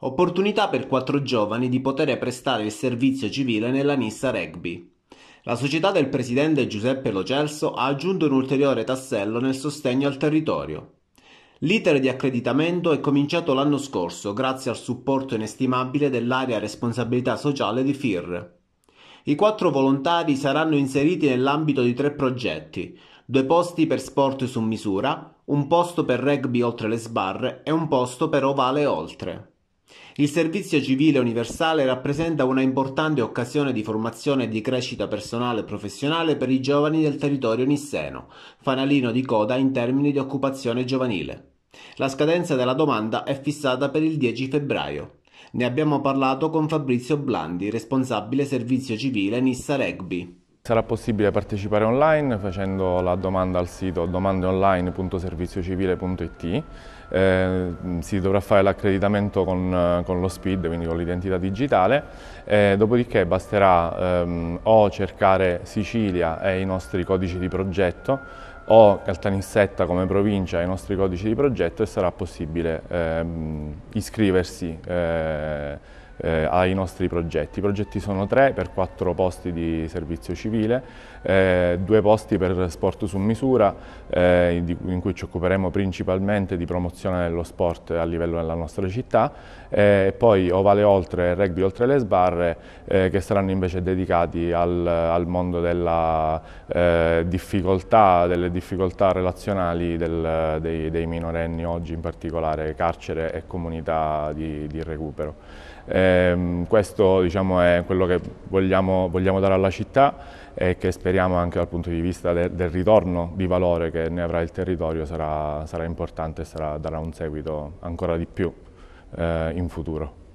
Opportunità per quattro giovani di poter prestare il servizio civile nella Nissa Rugby. La società del presidente Giuseppe Logelso ha aggiunto un ulteriore tassello nel sostegno al territorio. L'iter di accreditamento è cominciato l'anno scorso grazie al supporto inestimabile dell'area responsabilità sociale di FIR. I quattro volontari saranno inseriti nell'ambito di tre progetti, due posti per sport su misura, un posto per rugby oltre le sbarre e un posto per ovale oltre. Il servizio civile universale rappresenta una importante occasione di formazione e di crescita personale e professionale per i giovani del territorio nisseno, fanalino di coda in termini di occupazione giovanile. La scadenza della domanda è fissata per il 10 febbraio. Ne abbiamo parlato con Fabrizio Blandi, responsabile servizio civile Nissa Rugby. Sarà possibile partecipare online facendo la domanda al sito domandeonline.serviziocivile.it eh, si dovrà fare l'accreditamento con, con, lo SPID, quindi con l'identità digitale, eh, dopodiché basterà ehm, o cercare Sicilia e i nostri codici di progetto o Caltanissetta come provincia e i nostri codici di progetto e sarà possibile ehm, iscriversi eh, eh, ai nostri progetti. I progetti sono tre per quattro posti di servizio civile, eh, due posti per sport su misura eh, in cui ci occuperemo principalmente di promozione dello sport a livello della nostra città eh, e poi Ovale Oltre e Rugby Oltre le Sbarre eh, che saranno invece dedicati al, al mondo della eh, difficoltà, delle difficoltà relazionali del, dei, dei, minorenni oggi in particolare carcere e comunità di, di recupero. Ehm, questo diciamo, è quello che vogliamo, vogliamo, dare alla città e che speriamo anche dal punto di vista de del ritorno di valore che ne avrà il territorio sarà, sarà importante e sarà, darà un seguito ancora di più eh, in futuro.